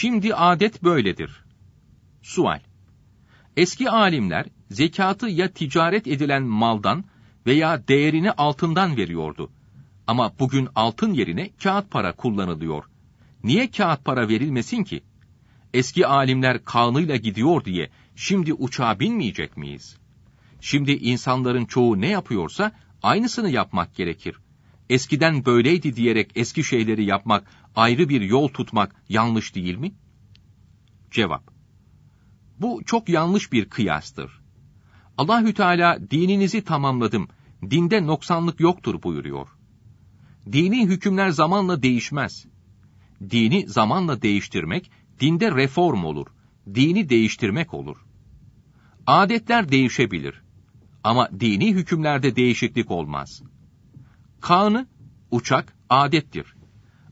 Şimdi adet böyledir. Sual. Eski alimler zekatı ya ticaret edilen maldan veya değerini altından veriyordu. Ama bugün altın yerine kağıt para kullanılıyor. Niye kağıt para verilmesin ki? Eski alimler kanıyla gidiyor diye şimdi uçağa binmeyecek miyiz? Şimdi insanların çoğu ne yapıyorsa aynısını yapmak gerekir eskiden böyleydi diyerek eski şeyleri yapmak, ayrı bir yol tutmak yanlış değil mi? Cevap. Bu çok yanlış bir kıyastır. Allahü Teala dininizi tamamladım, dinde noksanlık yoktur buyuruyor. Dini hükümler zamanla değişmez. Dini zamanla değiştirmek, dinde reform olur, dini değiştirmek olur. Adetler değişebilir ama dini hükümlerde değişiklik olmaz.'' Kaan'ı uçak adettir.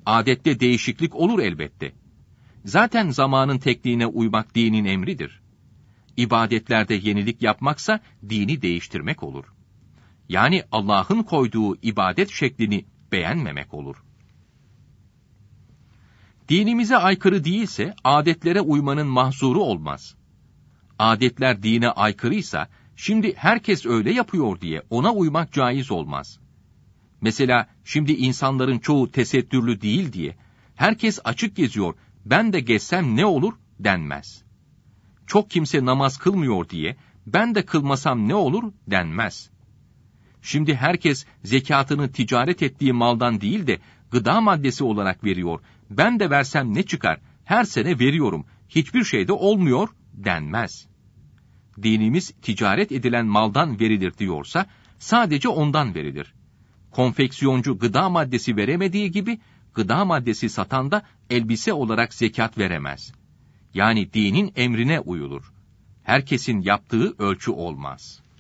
Adette değişiklik olur elbette. Zaten zamanın tekliğine uymak dinin emridir. İbadetlerde yenilik yapmaksa dini değiştirmek olur. Yani Allah'ın koyduğu ibadet şeklini beğenmemek olur. Dinimize aykırı değilse adetlere uymanın mahzuru olmaz. Adetler dine aykırıysa şimdi herkes öyle yapıyor diye ona uymak caiz olmaz.'' Mesela şimdi insanların çoğu tesettürlü değil diye herkes açık geziyor, ben de gezsem ne olur denmez. Çok kimse namaz kılmıyor diye ben de kılmasam ne olur denmez. Şimdi herkes zekatını ticaret ettiği maldan değil de gıda maddesi olarak veriyor. Ben de versem ne çıkar? Her sene veriyorum. Hiçbir şey de olmuyor denmez. Dinimiz ticaret edilen maldan verilir diyorsa sadece ondan verilir konfeksiyoncu gıda maddesi veremediği gibi gıda maddesi satan da elbise olarak zekat veremez. Yani dinin emrine uyulur. Herkesin yaptığı ölçü olmaz.''